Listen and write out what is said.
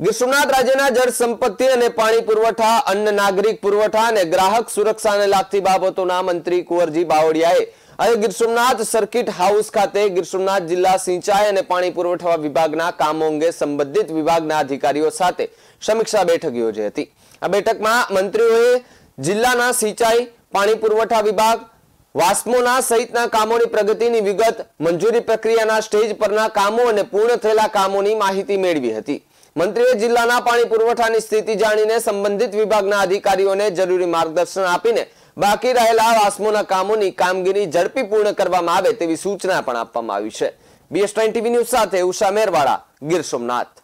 ગીર રાજ્યના જળ સંપત્તિ અને પાણી પુરવઠા અન્ન નાગરિક પુરવઠા અને ગ્રાહક સુરક્ષાને લાગતી બાબતોના મંત્રી કુંવરજી બાવળિયાએ આજે ગીર સોમનાથ સર્કિટ હાઉસ ખાતે ગીર સોમનાથ જિલ્લા સિંચાઈ અને પાણી પુરવઠા વિભાગના કામો અંગે સંબંધિત વિભાગના અધિકારીઓ સાથે સમીક્ષા બેઠક યોજી હતી આ બેઠકમાં મંત્રીઓએ જિલ્લાના સિંચાઈ પાણી પુરવઠા વિભાગ વાસ્મોના સહિતના કામોની પ્રગતિની વિગત મંજૂરી પ્રક્રિયાના સ્ટેજ પરના કામો અને પૂર્ણ થયેલા કામોની માહિતી મેળવી હતી મંત્રીએ જિલ્લાના પાણી પુરવઠાની સ્થિતિ જાણીને સંબંધિત વિભાગના અધિકારીઓને જરૂરી માર્ગદર્શન આપીને બાકી રહેલા વાસ્મોના કામોની કામગીરી ઝડપી પૂર્ણ કરવામાં આવે તેવી સૂચના પણ આપવામાં આવી છે બીએસ ટ્વેન્ટી ન્યૂઝ સાથે ઉષા મેરવાડા ગીર સોમનાથ